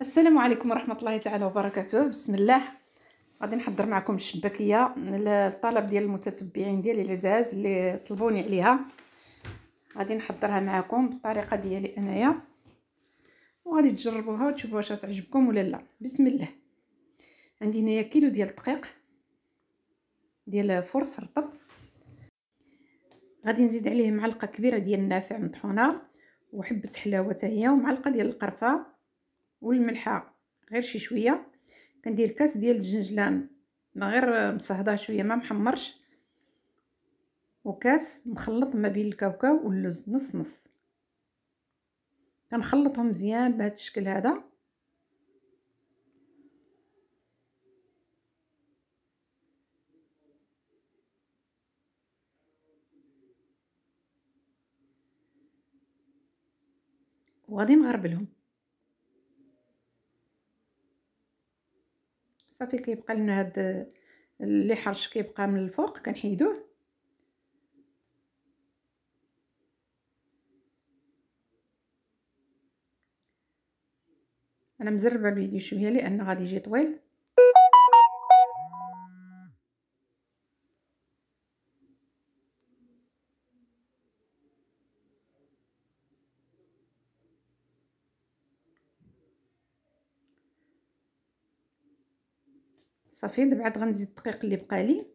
السلام عليكم ورحمه الله تعالى وبركاته بسم الله غادي نحضر معكم الشباكيه للطلب ديال المتتبعين ديالي العزاز اللي طلبوني عليها غادي نحضرها معكم بالطريقه ديالي انايا وغادي تجربوها وتشوفوا واش غتعجبكم ولا لا بسم الله عندي هنايا كيلو ديال الدقيق ديال فرص رطب غادي نزيد عليه معلقه كبيره ديال النافع مطحونه وحبه حلاوه حتى هي ومعلقه ديال القرفه والملحه غير شي شويه كندير كاس ديال الجنجلان ما غير مصهضاه شويه ما محمرش وكاس مخلط ما بين الكاوكاو واللوز نص نص كنخلطهم مزيان بهذا الشكل هذا وغادي نغربلهم صافي كيبقى لنا هاد اللي حرش كيبقى من الفوق كنحيدوه انا مزربه الفيديو شويه لان غادي يجي طويل صافي دابا عاد غنزيد الدقيق اللي بقى لي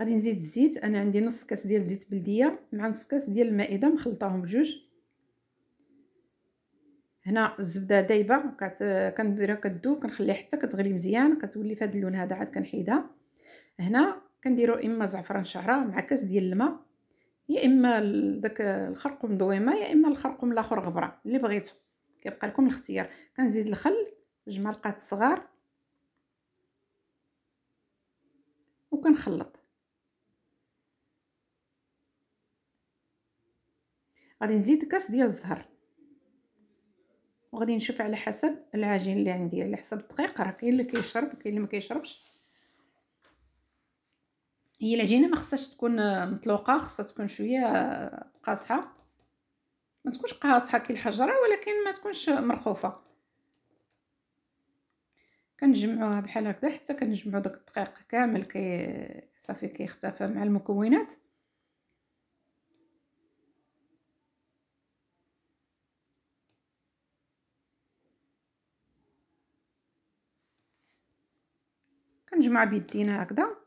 غادي نزيد الزيت انا عندي نص كاس ديال زيت بلديه مع نص كاس ديال المائده مخلطاهم بجوج هنا الزبده دايبه كنديرها كدوب كنخليها حتى كتغلي مزيان كتولي فهاد اللون هذا عاد كنحيدها هنا كنديرو اما زعفران شعره مع كاس ديال الماء يا اما داك الخرقوم دويمه يا اما الخرقوم الاخر غبره اللي بغيتو كيبقى لكم الاختيار كنزيد الخل جوج ملقات صغار وكنخلط غادي نزيد كاس ديال الزهر وغادي نشوف على حسب العجين اللي عندي على حسب الدقيق راه كاين اللي كيشرب كاين اللي ما كيشربش هي العجينه ما خصهاش تكون مطلوقه خصها تكون شويه آه، قاصحه ما تكونش قاصحه كي الحجره ولكن ما تكونش مرخوفه كنجمعوها بحال هكذا حتى كنجمعو داك الدقيق كامل كي صافي كيختفى مع المكونات كنجمع بيدينا هكذا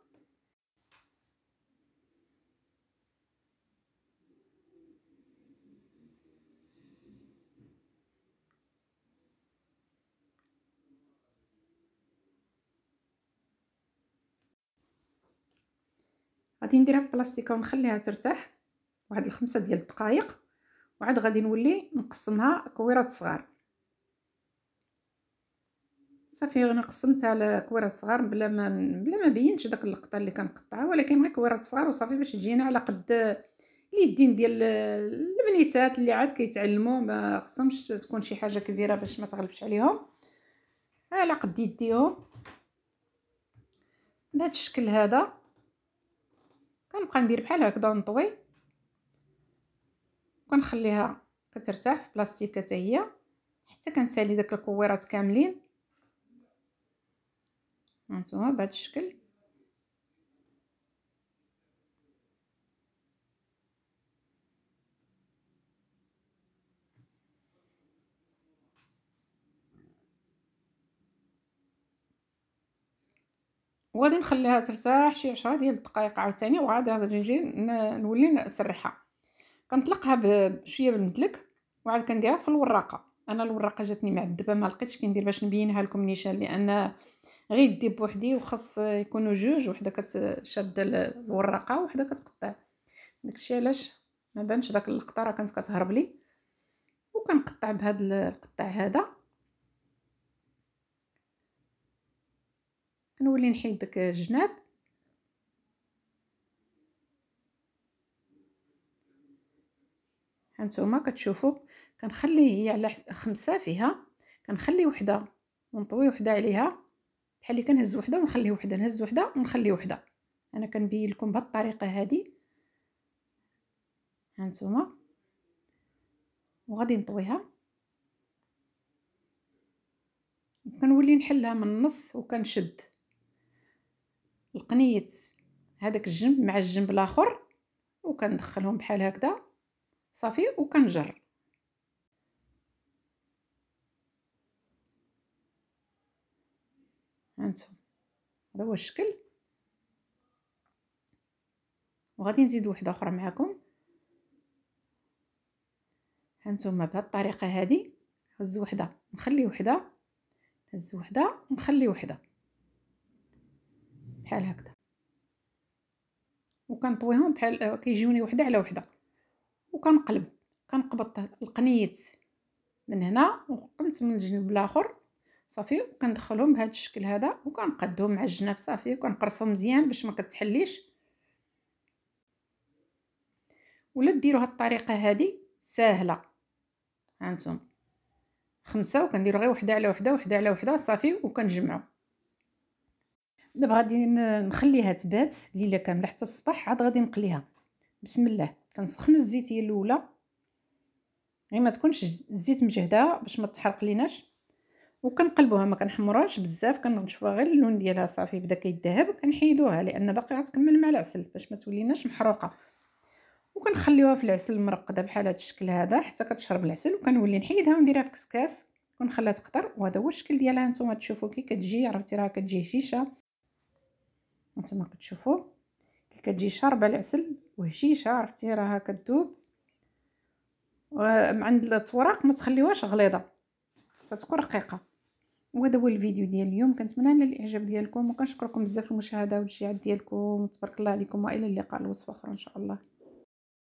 غادي نديرها في بلاستيكه ونخليها ترتاح واحد الخمسة ديال الدقائق وعاد غادي نولي نقسمها كويرات صغار صافي انا قسمتها لكويرات صغار بلا ما بلا ما بينش داك اللقطه اللي كنقطعها ولكن غير كويرات صغار وصافي باش تجينا على قد اليدين ديال البنيتات اللي عاد كيتعلموا ما خصهمش تكون شي حاجه كبيره باش ما تغلبش عليهم على قد يديهم بهذا الشكل هذا كنبقى ندير بحال هكذا ونطوي وكنخليها كترتاح في بلاستيكه حتى هي حتى كنسالي داك الكويرات كاملين هانتوما بهذا الشكل وغادي نخليها ترتاح شي عشرة ديال الدقائق عاوتاني وعاد نجي نولي نسرحها كنطلقها بشويه بالمدلك وعاد كنديرها في الوراقه انا الوراقه جاتني معذبه ما لقيتش كندير باش نبينها لكم نيشان لان غير يدي بوحدي وخاص يكونوا جوج وحده كتشد الوراقه وحده كتقطع داكشي علاش ما بانش داك اللقطه راه كانت كتهرب لي وكنقطع بهذا القطع هذا نولي نحيد داك الجناب هانتوما كتشوفوا كنخلي هي على خمسة فيها كنخلي وحده ونطوي وحده عليها بحال اللي كنهز وحده ونخلي وحده نهز وحده ونخلي وحده انا كنبين لكم بهذه الطريقه هذه هانتوما وغادي نطويها كنولي نحلها من النص وكنشد القنيت هذاك الجنب مع الجنب الاخر وكندخلهم بحال هكذا صافي وكنجر هانتوما هذا هو الشكل وغادي نزيد وحده اخرى معكم هانتوما بهاد الطريقه هذه هز وحده نخلي وحده هز وحده ونخلي وحده بحال هكذا وكنطويهم بحال آه، كيجيوني وحده على وحده وكنقلب كنقبط القنيت من هنا وقمت من الجنب الاخر صافي وكندخلهم بهذا الشكل هذا وكنقدهم مع الجناب صافي وكنقرصهم مزيان باش ما كتحليش ولا ديروا هاد الطريقه هادي ساهله هانتم خمسه وكنديروا غير وحده على وحده وحده على وحده صافي وكنجمعوا دابا غادي نخليها تبات ليله كامله حتى الصباح عاد غادي نقليها بسم الله كنسخنوا الزيتيه الاولى غير ما تكونش الزيت مجهده باش ما تحرق ليناش وكنقلبوها ما كنحمروهاش بزاف كنشوفوها غير اللون ديالها صافي بدا كيذهب كنحيدوها لان باقي غتكمل مع العسل باش ما توليناش محروقه وكنخليوها في العسل المرقدة بحال هذا الشكل هذا حتى كتشرب العسل وكنولي نحيدها ونديرها في كسكاس ونخليها تقطر وهذا هو الشكل ديالها نتوما تشوفوا كي كتجي عرفتي راه كتجي هشيشه نتوما كتشوفوا كي كتجي شاربه العسل وهشيشه عرفتي راها كذوب عند التوراق ما تخليوهاش غليظه خاصها تكون رقيقه وهذا هو الفيديو ديال اليوم كنتمنى الاعجاب ديالكم وكنشكركم بزاف المشاهده والشيعات ديالكم تبارك الله عليكم والى اللقاء الوصفه اخرى ان شاء الله